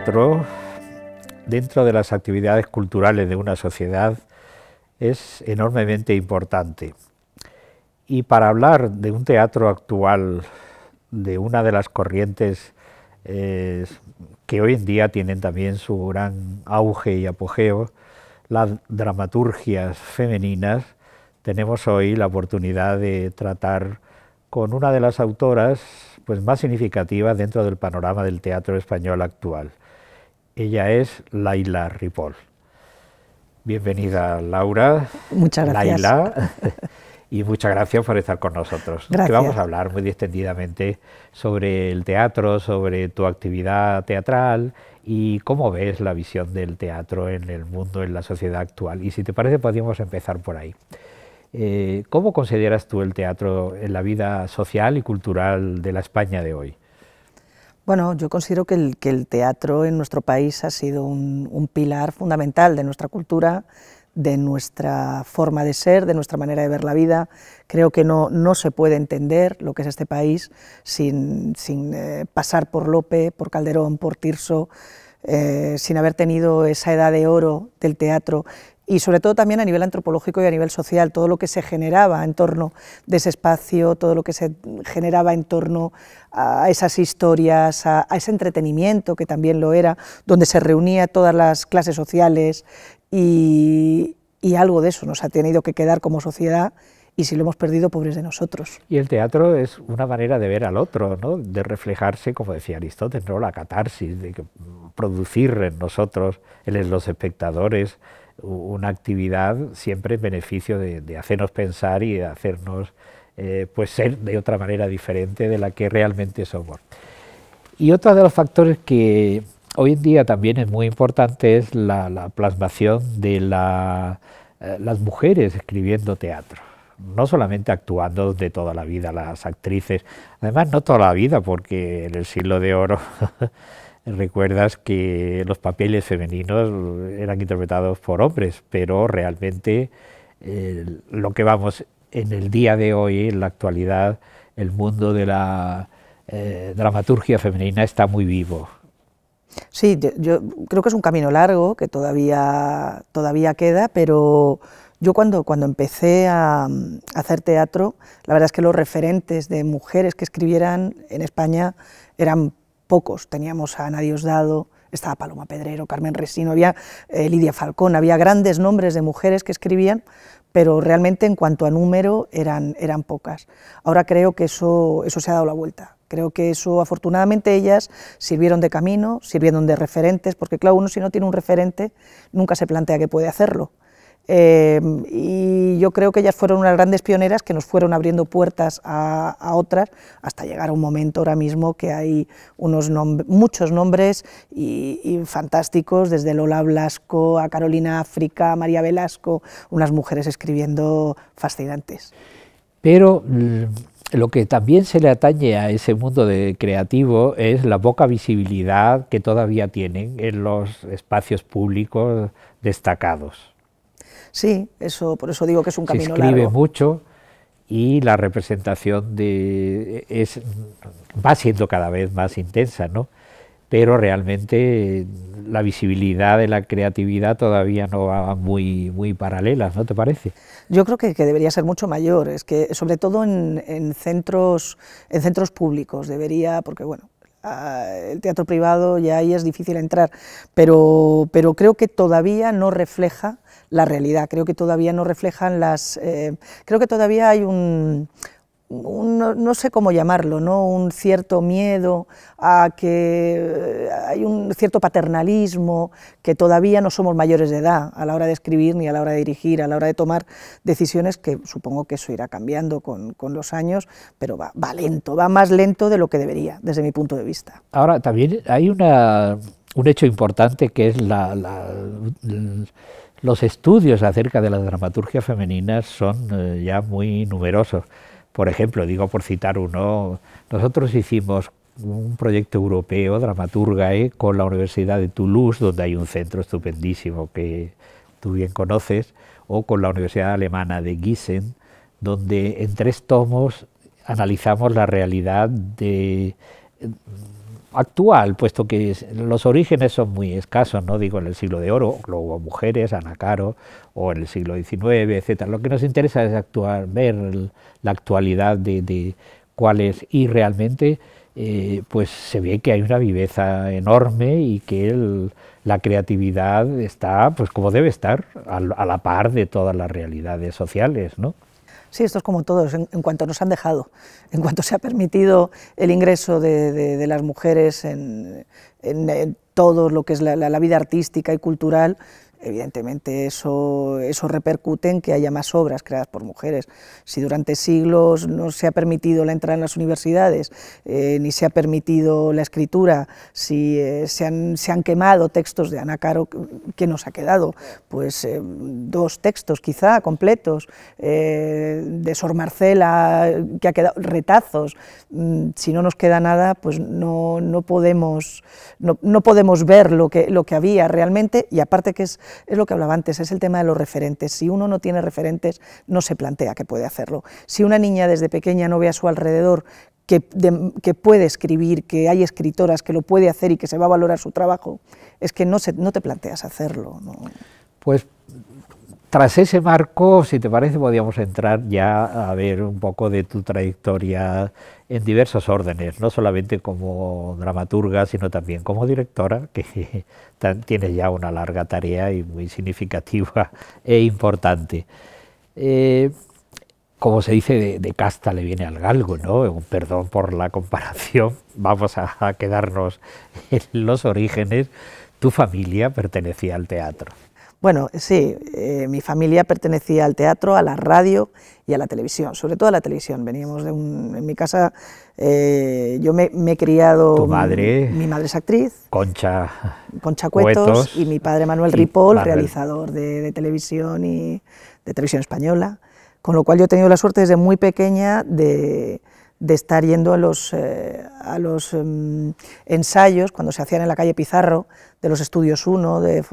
teatro, dentro de las actividades culturales de una sociedad, es enormemente importante. Y para hablar de un teatro actual, de una de las corrientes eh, que hoy en día tienen también su gran auge y apogeo, las dramaturgias femeninas, tenemos hoy la oportunidad de tratar con una de las autoras pues, más significativas dentro del panorama del teatro español actual. Ella es Laila Ripoll. Bienvenida, Laura. Muchas gracias. Laila. y muchas gracias por estar con nosotros. Gracias. vamos a hablar muy distendidamente sobre el teatro, sobre tu actividad teatral y cómo ves la visión del teatro en el mundo, en la sociedad actual. Y si te parece, podríamos empezar por ahí. Eh, ¿Cómo consideras tú el teatro en la vida social y cultural de la España de hoy? Bueno, yo considero que el, teatro en nuestro país ha sido un, pilar fundamental de nuestra cultura, de nuestra forma de ser, de nuestra manera de ver la vida. Creo que no, se puede entender lo que es este país sin, eh, pasar por Lope, por Calderón, por Tirso, eh, sin haber tenido esa edad de oro del teatro y sobre todo también a nivel antropológico y a nivel social, todo lo que se generaba en torno de ese espacio, todo lo que se generaba en torno a esas historias, a, ese entretenimiento que también lo era, donde se reunía todas las clases sociales y, algo de eso nos ha tenido que quedar como sociedad y si lo hemos perdido, pobres de nosotros. Y el teatro es una manera de ver al otro, ¿no? de reflejarse, como decía Aristóteles, ¿no? la catarsis, de producir en nosotros, en los espectadores, una actividad siempre en beneficio de, hacernos pensar y hacernos eh, pues ser de otra manera diferente de la que realmente somos. Y otro de los factores que hoy en día también es muy importante es la, plasmación de la, eh, las mujeres escribiendo teatro no solamente actuando de toda la vida las actrices, además no toda la vida, porque en el siglo de oro recuerdas que los papeles femeninos eran interpretados por hombres, pero realmente eh, lo que vamos en el día de hoy, en la actualidad, el mundo de la eh, dramaturgia femenina está muy vivo. Sí, yo, creo que es un camino largo que todavía, todavía queda, pero yo cuando, cuando empecé a, hacer teatro, la verdad es que los referentes de mujeres que escribieran en España eran pocos. Teníamos a Ana Diosdado, estaba Paloma Pedrero, Carmen Resino, había eh, Lidia Falcón, había grandes nombres de mujeres que escribían, pero realmente en cuanto a número eran, eran pocas. Ahora creo que eso, eso se ha dado la vuelta. Creo que eso, afortunadamente, ellas sirvieron de camino, sirvieron de referentes, porque claro, uno si no tiene un referente nunca se plantea que puede hacerlo. Em, y yo creo que ellas fueron unas grandes pioneras que nos fueron abriendo puertas a, otras hasta llegar a un momento ahora mismo que hay unos muchos nombres y, fantásticos, desde Lola Blasco a Carolina África, a María Velasco, unas mujeres escribiendo fascinantes. Pero mm, lo que también se le atañe a ese mundo de creativo es la poca visibilidad que todavía tienen en los espacios públicos destacados. Sí, eso, por eso digo que es un camino Se escribe mucho y la representación de, va siendo cada vez más intensa, ¿no? pero realmente la visibilidad de la creatividad todavía no va muy, muy paralelas, ¿no te parece? Yo creo que, debería ser mucho mayor, es que sobre todo en, en centros, en centros públicos debería, porque bueno, ah, el teatro privado ya ahí es difícil entrar, pero, pero creo que todavía no refleja la realidad. Creo que todavía no reflejan las... Eh, creo que todavía hay un, no, sé cómo llamarlo, ¿no? un cierto miedo a que eh, hay un cierto paternalismo, que todavía no somos mayores de edad a la hora de escribir, ni a la hora de dirigir, a la hora de tomar decisiones, que supongo que eso irá cambiando con, los años, pero va, lento, va más lento de lo que debería, desde mi punto de vista. Ahora, también hay una un hecho importante que es la, los estudios acerca de la dramaturgia femenina son eh, ya muy numerosos. Por ejemplo, digo por citar uno, nosotros hicimos un proyecto europeo, Dramaturgae, con la Universidad de Toulouse, donde hay un centro estupendísimo que tú bien conoces, o con la Universidad Alemana de Gießen, donde en tres tomos analizamos la realidad de actual, puesto que los orígenes son muy escasos, no digo en el siglo de oro, luego mujeres, Anacaro, o en el siglo XIX, etcétera. Lo que nos interesa es actuar, ver la actualidad de, cuál es, y realmente eh, pues se ve que hay una viveza enorme y que la creatividad está, pues como debe estar, a, a la par de todas las realidades sociales, ¿no? Sí, esto es como todos, en, cuanto nos han dejado, en cuanto se ha permitido el ingreso de, las mujeres en, todo lo que es la, vida artística y cultural, Evidentemente eso, eso repercute en que haya más obras creadas por mujeres. Si durante siglos no se ha permitido la entrada en las universidades, eh, ni se ha permitido la escritura, si eh, se, han, quemado textos de Ana Caro, ¿qué nos ha quedado? Pues eh, dos textos quizá completos, de Sor Marcela, que ha quedado retazos. Mm, si no nos queda nada, pues no, podemos, no podemos ver lo que, lo que había realmente y aparte que es lo que hablaba antes, es el tema de los referentes. Si uno no tiene referentes, no se plantea que puede hacerlo. Si una niña desde pequeña no ve a su alrededor que, que, puede escribir, que hay escritoras que lo puede hacer y que se va a valorar su trabajo, es que no, se, no te planteas hacerlo. Pues tras ese marco, si te parece, podríamos entrar ya a ver un poco de tu trayectoria en diversos órdenes, no solamente como dramaturga, sino también como directora, que tienes ya una larga tarea y muy significativa e importante. Eh, como se dice, de, casta le viene al galgo, ¿no? perdón por la comparación, vamos a quedarnos en los orígenes. Tu familia pertenecía al teatro. Bueno, sí, eh, mi familia pertenecía al teatro, a la radio y a la televisión, sobre todo a la televisión. Veníamos de un, en mi casa, eh, yo me, he criado... Tu madre... Mi, madre es actriz. Concha. Concha Cuetos. y mi padre Manuel Ripoll, realizador de, televisión y de televisión española. Con lo cual yo he tenido la suerte desde muy pequeña de, estar yendo a los, eh, em, ensayos, cuando se hacían en la calle Pizarro, de los estudios 1, de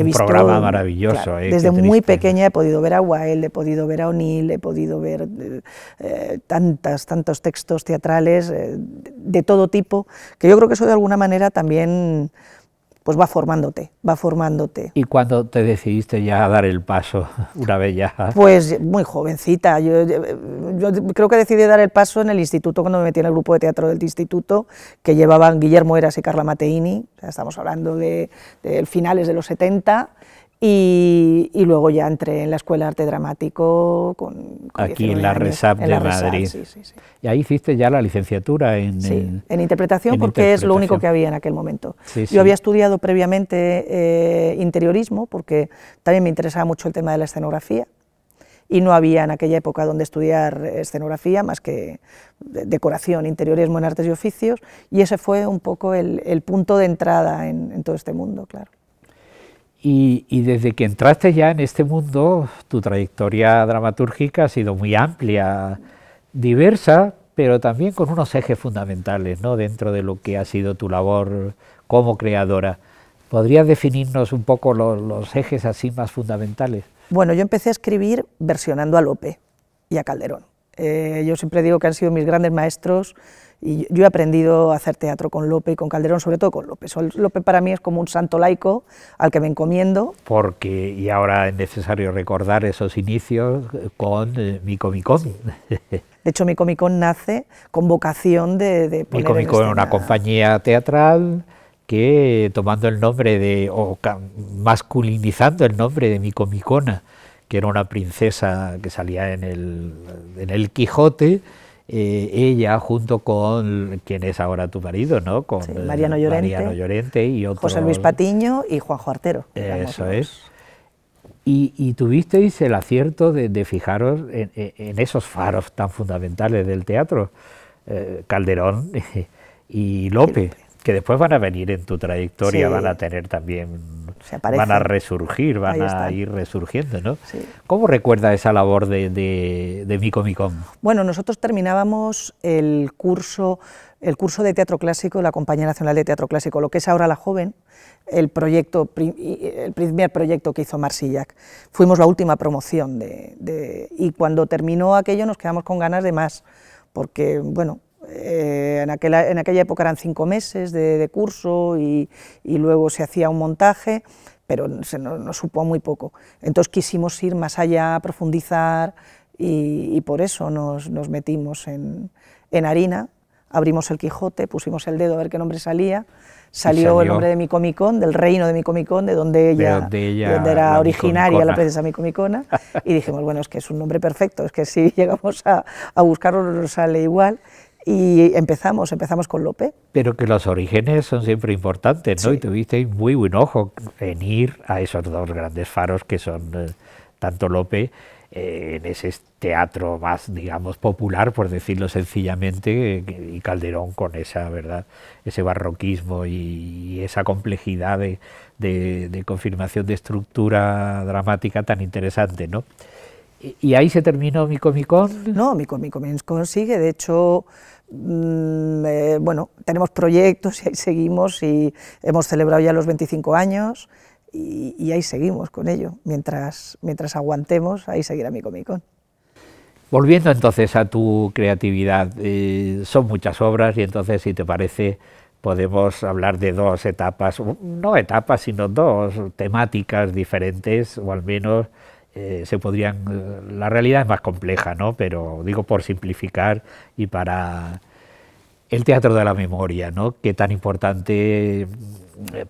un programa maravilloso. Eh, desde muy pequeña he podido ver a Wilde, he podido ver a O'Neill, he podido ver eh, eh, tantas, tantos textos teatrales de, todo tipo, que yo creo que eso de alguna manera también pues va formándote, va formándote. ¿Y cuándo te decidiste ya dar el paso, una vez ya? Pues muy jovencita, yo, creo que decidí dar el paso en el instituto, cuando me metí en el grupo de teatro del instituto, que llevaban Guillermo Eras y Carla Mateini, estamos hablando de, de finales de los 70, y, luego ya entré en la Escuela de Arte Dramático con, Aquí en la RESAP de Madrid. Y ahí hiciste ya la licenciatura en... En, en, interpretación porque es lo único que había en aquel momento. Yo había estudiado previamente eh, interiorismo porque también me interesaba mucho el tema de la escenografía y no había en aquella época donde estudiar escenografía más que decoración, interiorismo en artes y oficios y ese fue un poco el, punto de entrada en, en todo este mundo, claro. Y, desde que entraste ya en este mundo, tu trayectoria dramatúrgica ha sido muy amplia, diversa, pero también con unos ejes fundamentales ¿no? dentro de lo que ha sido tu labor como creadora. ¿Podrías definirnos un poco los, ejes así más fundamentales? Bueno, yo empecé a escribir versionando a Lope y a Calderón. Eh, yo siempre digo que han sido mis grandes maestros y yo he aprendido a hacer teatro con Lope y con Calderón, sobre todo con Lope. Lope para mí es como un santo laico al que me encomiendo. Porque, y ahora es necesario recordar esos inicios con eh, mi Comicón. De hecho, mi Comicón nace con vocación de... de poner mi una compañía teatral que tomando el nombre de, o masculinizando el nombre de mi Comicona, que era una princesa que salía en el, en el Quijote, eh, ella junto con quien es ahora tu marido, ¿no? Con eh, Mariano, Llorente, y otro, José Luis Patiño y Juanjo Artero. Eso es. Y, tuvisteis el acierto de, fijaros en, esos faros tan fundamentales del teatro, eh, Calderón y Lope, que después van a venir en tu trayectoria, van a tener también van a resurgir, van a ir resurgiendo, ¿no? ¿Cómo recuerda esa labor de, de, de Micomicom? Bueno, nosotros terminábamos el curso, el curso de teatro clásico, de la Compañía Nacional de Teatro Clásico, lo que es ahora la joven, el, proyecto, el primer proyecto que hizo Marsillac. Fuimos la última promoción de, y cuando terminó aquello nos quedamos con ganas de más, porque, bueno, eh, en, aquel, en, aquella época eran cinco meses de, curso y, luego se hacía un montaje, pero se nos, no supo muy poco. Entonces quisimos ir más allá, profundizar y, por eso nos, metimos en, en, harina. Abrimos el Quijote, pusimos el dedo a ver qué nombre salía. Salió, el nombre de mi del reino de mi de donde ella, de ella era originaria la princesa micomicona. y dijimos, bueno, es que es un nombre perfecto, es que si llegamos a, a buscarlo nos sale igual y empezamos, empezamos con Lope. Pero que los orígenes son siempre importantes, ¿no? Y tuvisteis muy buen ojo en ir a esos dos grandes faros que son eh, tanto Lope eh, en ese teatro más, digamos, popular, por decirlo sencillamente, y Calderón con esa, ¿verdad? ese barroquismo y, esa complejidad de, confirmación de estructura dramática tan interesante, ¿no? ¿Y ahí se terminó mi Comic Con? No, mi, mi Comic sigue. De hecho, Mm, eh, bueno, tenemos proyectos y ahí seguimos y hemos celebrado ya los 25 años y, ahí seguimos con ello. Mientras, mientras aguantemos, ahí seguirá mi Comic Volviendo entonces a tu creatividad, eh, son muchas obras y entonces, si te parece, podemos hablar de dos etapas, no etapas, sino dos temáticas diferentes, o al menos eh, se podrían. Eh, la realidad es más compleja, ¿no? Pero digo por simplificar y para el teatro de la memoria, ¿no? Qué tan importante eh,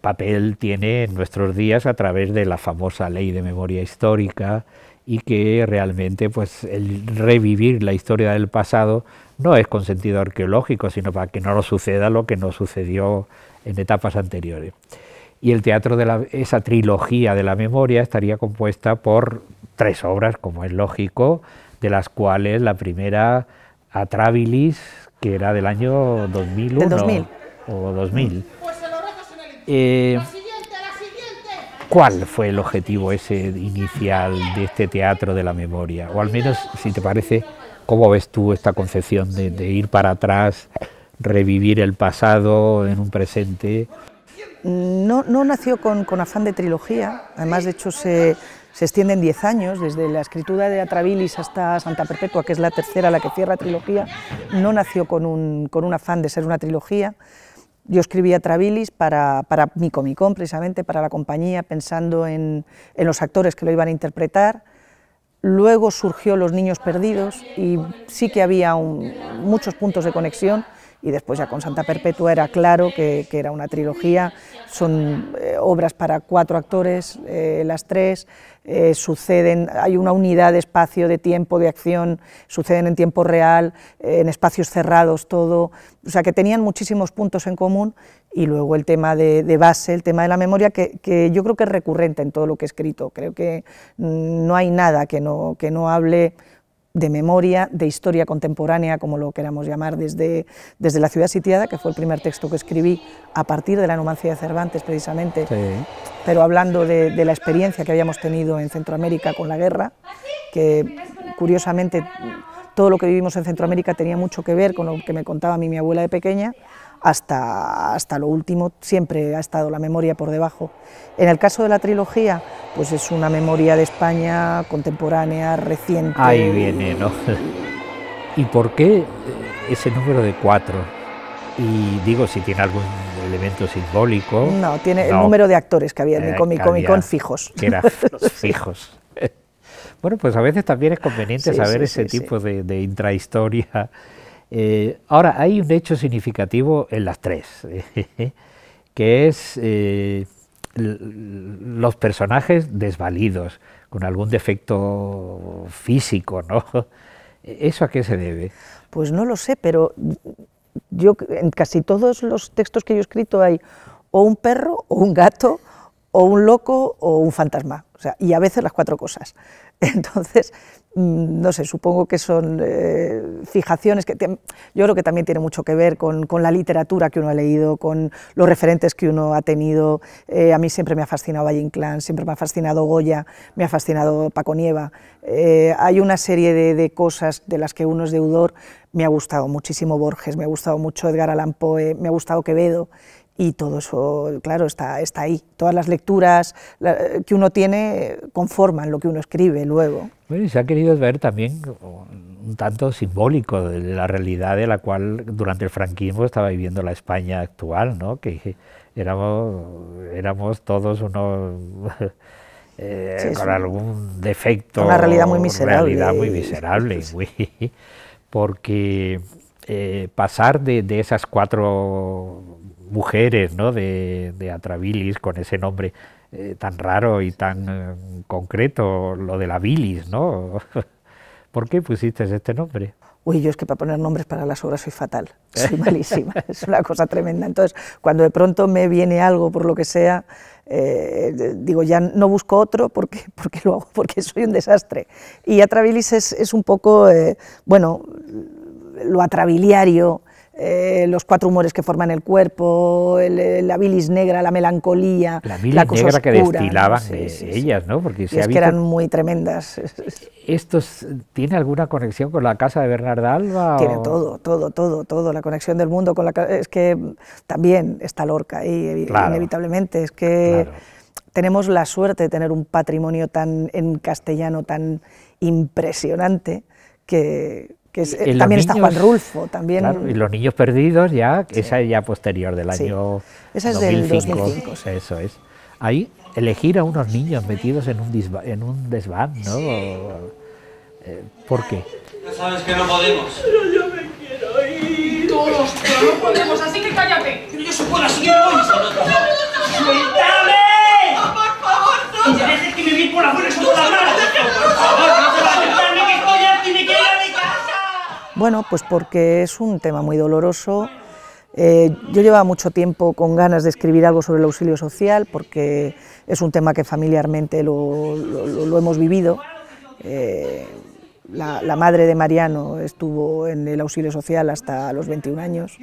papel tiene en nuestros días a través de la famosa ley de memoria histórica y que realmente pues el revivir la historia del pasado no es con sentido arqueológico, sino para que no nos suceda lo que nos sucedió en etapas anteriores y el teatro de esa trilogía de la memoria estaría compuesta por tres obras, como es lógico, de las cuales la primera, Atrabilis, que era del año 2001 2000. o 2000. Pues eh, ¿Cuál fue el objetivo ese inicial de este teatro de la memoria? O al menos, si te parece, ¿cómo ves tú esta concepción de ir para atrás, revivir el pasado en un presente? No, nació con, afán de trilogía, además de hecho se, extienden 10 años, desde la escritura de Atrabilis hasta Santa Perpetua, que es la tercera, la que cierra trilogía, no nació con un, afán de ser una trilogía. Yo escribí Atrabilis para, para mi precisamente para la compañía, pensando en, los actores que lo iban a interpretar, Luego surgió Los Niños Perdidos y sí que había muchos puntos de conexión y después ya con Santa Perpetua era claro que, era una trilogía, son eh, obras para cuatro actores, eh, las tres, eh, suceden, hay una unidad de espacio, de tiempo, de acción, suceden en tiempo real, en espacios cerrados, todo, o sea que tenían muchísimos puntos en común y luego el tema de, base, el tema de la memoria, que, yo creo que es recurrente en todo lo que he escrito, creo que mm, no hay nada que que no hable de memoria, de historia contemporánea, como lo queramos llamar, desde, desde La ciudad sitiada, que fue el primer texto que escribí a partir de la numancia de Cervantes, precisamente, pero hablando de, de, la experiencia que habíamos tenido en Centroamérica con la guerra, que curiosamente todo lo que vivimos en Centroamérica tenía mucho que ver con lo que me contaba a mí mi abuela de pequeña, hasta, hasta lo último siempre ha estado la memoria por debajo. En el caso de la trilogía, pues es una memoria de España contemporánea, reciente. Ahí viene, ¿no? ¿Y por qué eh, ese número de cuatro? Y digo, si tiene algún elemento simbólico. No, tiene el número de actores que había en eh, mi Comic Con fijos. Que eran fijos. Bueno, pues a veces también es conveniente saber ese tipo de intrahistoria eh, ahora, hay un hecho significativo en las tres, eh, que es eh, los personajes desvalidos, con algún defecto físico, ¿no? ¿Eso a qué se debe? Pues no lo sé, pero yo en casi todos los textos que yo he escrito hay o un perro, o un gato, o un loco, o un fantasma. O sea, y a veces las cuatro cosas. Entonces, Mm, no sé, supongo que son eh, fijaciones que yo creo que también tiene mucho que ver con, la literatura que uno ha leído, con los referentes que uno ha tenido. Eh, a mí siempre me ha fascinado Valle Inclán, siempre me ha fascinado Goya, me ha fascinado Paco Nieva. Eh, hay una serie de, de, cosas de las que uno es deudor. Me ha gustado muchísimo Borges, me ha gustado mucho Edgar Allan Poe, me ha gustado Quevedo y todo eso, claro, está, está ahí. Todas las lecturas que uno tiene conforman lo que uno escribe luego. y se ha querido ver también un tanto simbólico de la realidad de la cual durante el franquismo estaba viviendo la España actual, ¿no? que éramos, éramos todos unos... Eh, con algún defecto. Una realidad muy miserable. realidad muy miserable, muy, porque eh, pasar de, de, esas cuatro mujeres, ¿no? De, de Atrabilis con ese nombre eh, tan raro y tan eh, concreto, lo de la bilis, ¿no? ¿Por qué pusiste este nombre? Uy, yo es que para poner nombres para las obras soy fatal, soy malísima, es una cosa tremenda. Entonces, cuando de pronto me viene algo por lo que sea, eh, digo, ya no busco otro porque, porque lo hago, porque soy un desastre. Y Atrabilis es, un poco, bueno, lo atrabiliario, eh, los cuatro humores que forman el cuerpo, eh, la bilis negra, la melancolía. La bilis negra que destilaban ellas, ¿no? Porque es que eran muy tremendas. ¿Estos tiene alguna conexión con la casa de Bernarda Alba? Tiene todo, todo, todo, todo. La conexión del mundo con la Es que también está Lorca ahí, inevitablemente. Es que. tenemos la suerte de tener un patrimonio tan en castellano tan impresionante que, que es, eh, también está Juan Rulfo. También... Claro, y Los Niños Perdidos, ya, sí. esa ya posterior del sí. año esa es 2005, del 2005. Eso es. Ahí elegir a unos niños metidos en un, en un desván, ¿no? Sí. Eh, ¿Por qué? Ya sabes que no podemos. Pero yo me quiero ir. Todos, pero no podemos, así que cállate. Pero yo se puedo, así que no. ¡Suéltame! Bueno, pues porque es un tema muy doloroso. Eh, yo llevaba mucho tiempo con ganas de escribir algo sobre el auxilio social porque es un tema que familiarmente lo, hemos vivido. Eh, la, madre de Mariano estuvo en el auxilio social hasta los 21 años.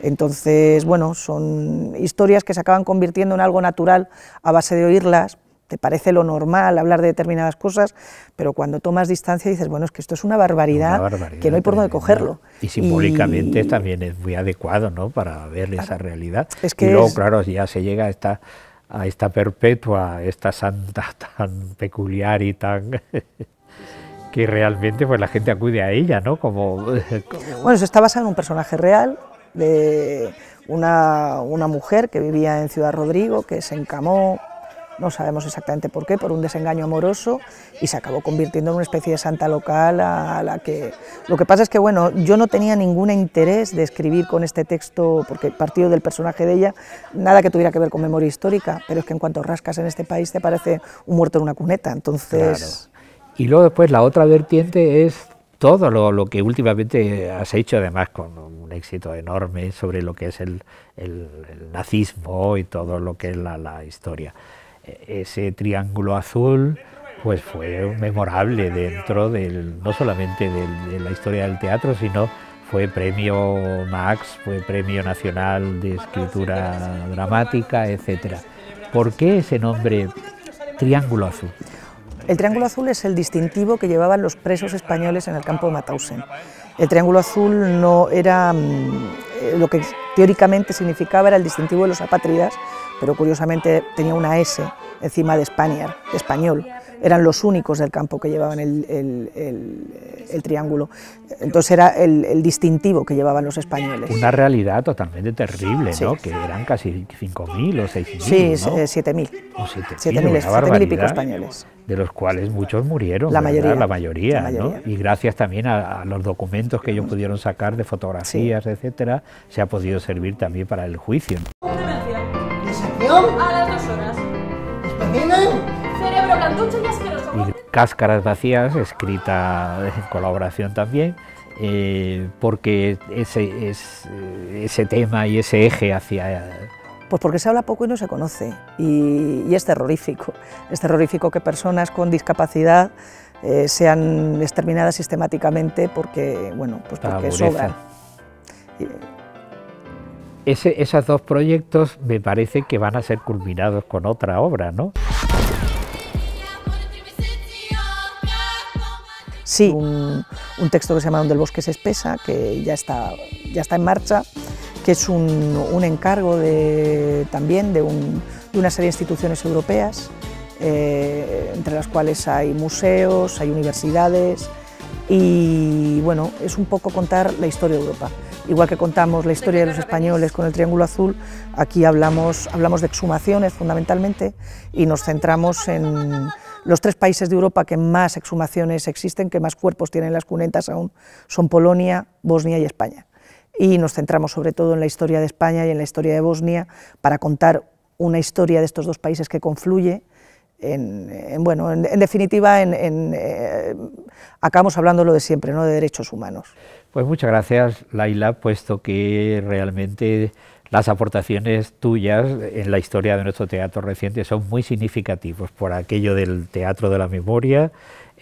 Entonces, bueno, son historias que se acaban convirtiendo en algo natural a base de oírlas, te parece lo normal hablar de determinadas cosas, pero cuando tomas distancia dices, bueno, es que esto es una barbaridad, que no hay por dónde cogerlo. Y simbólicamente también es muy adecuado ¿no? para ver esa realidad. Pero, claro, ya se llega a esta, perpetua, esta santa tan peculiar y tan... que realmente pues la gente acude a ella, ¿no? Como, Bueno, eso está basado en un personaje real de una, una mujer que vivía en Ciudad Rodrigo, que se encamó no sabemos exactamente por qué, por un desengaño amoroso y se acabó convirtiendo en una especie de santa local a la que... Lo que pasa es que, bueno, yo no tenía ningún interés de escribir con este texto, porque partido del personaje de ella, nada que tuviera que ver con memoria histórica, pero es que en cuanto rascas en este país te parece un muerto en una cuneta, entonces... Y luego después la otra vertiente es todo lo, que últimamente has hecho, además con un éxito enorme sobre lo que es el, nazismo y todo lo que es la historia ese triángulo azul pues fue memorable dentro del, no solamente de la historia del teatro, sino fue premio Max, fue premio nacional de escritura dramática, etcétera. ¿Por qué ese nombre Triángulo Azul? El Triángulo Azul es el distintivo que llevaban los presos españoles en el campo de Mauthausen. El Triángulo Azul no era mm, eh, lo que teóricamente significaba era el distintivo de los apátridas, pero curiosamente tenía una S encima de España, español. Eran los únicos del campo que llevaban el, triángulo. Entonces era el, distintivo que llevaban los españoles. Una realidad totalmente terrible, ¿no? Que eran casi 5.000 o 6.000. Sí, ¿no? 7.000. Eh, o 7.000, y españoles. De los cuales muchos murieron. La mayoría. ¿no? Y gracias también a, los documentos que ellos pudieron sacar de fotografías, etcétera, se ha podido servir también para el juicio las y Cáscaras Vacías, escrita en colaboración también, eh, porque ese, es, eh, ese tema y ese eje hacia... Eh, pues porque se habla poco y no se conoce, y, es terrorífico. Es terrorífico que personas con discapacidad sean exterminadas sistemáticamente porque, bueno, pues porque sobran esos dos proyectos me parece que van a ser culminados con otra obra, ¿no? Sí, un, texto que se llama Donde el bosque se espesa, que ya está, ya está en marcha, que es un, encargo también de, una serie de instituciones europeas eh, entre las cuales hay museos, hay universidades y bueno, es un poco contar la historia de Europa. Igual que contamos la historia de los españoles con el Triángulo Azul, aquí hablamos, hablamos de exhumaciones fundamentalmente y nos centramos en los tres países de Europa que más exhumaciones existen, que más cuerpos tienen las cunetas aún, son Polonia, Bosnia y España. Y nos centramos sobre todo en la historia de España y en la historia de Bosnia para contar una historia de estos dos países que confluye, en, bueno, en, definitiva, eh, acabamos hablando lo de siempre, ¿no? de derechos humanos. Pues muchas gracias, Laila, puesto que realmente las aportaciones tuyas en la historia de nuestro teatro reciente son muy significativas, por aquello del teatro de la memoria,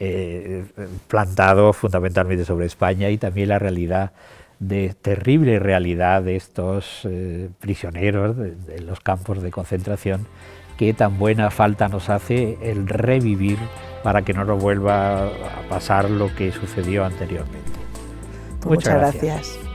eh, plantado fundamentalmente sobre España y también la realidad de terrible realidad de estos eh, prisioneros de, los campos de concentración que tan buena falta nos hace el revivir para que no nos vuelva a pasar lo que sucedió anteriormente. Muchas, gracias.